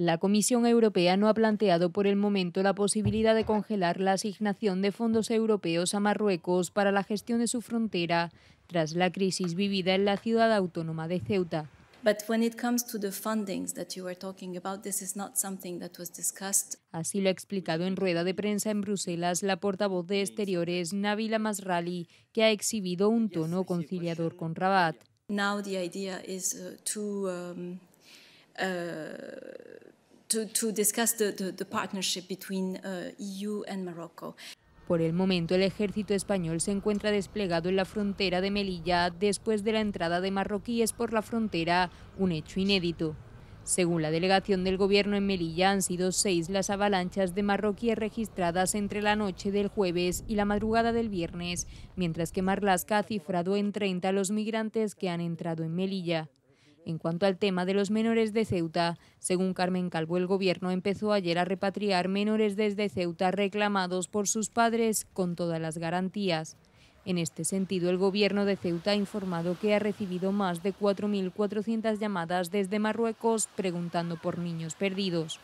La Comisión Europea no ha planteado por el momento la posibilidad de congelar la asignación de fondos europeos a Marruecos para la gestión de su frontera tras la crisis vivida en la ciudad autónoma de Ceuta. Así lo ha explicado en rueda de prensa en Bruselas la portavoz de Exteriores Nabila Masrali, que ha exhibido un tono conciliador con Rabat. Uh, um, Uh, to, to discuss the, the, partnership between uh, EU Por el momento, el ejército español se encuentra desplegado en la frontera de Melilla después de la entrada de marroquíes por la frontera, un hecho inédito. Según la delegación del gobierno en Melilla, han sido seis las avalanchas de marroquíes registradas entre la noche del jueves y la madrugada del viernes, mientras que Marlasca ha cifrado en 30 los migrantes que han entrado en Melilla. En cuanto al tema de los menores de Ceuta, según Carmen Calvo, el Gobierno empezó ayer a repatriar menores desde Ceuta reclamados por sus padres con todas las garantías. En este sentido, el Gobierno de Ceuta ha informado que ha recibido más de 4.400 llamadas desde Marruecos preguntando por niños perdidos.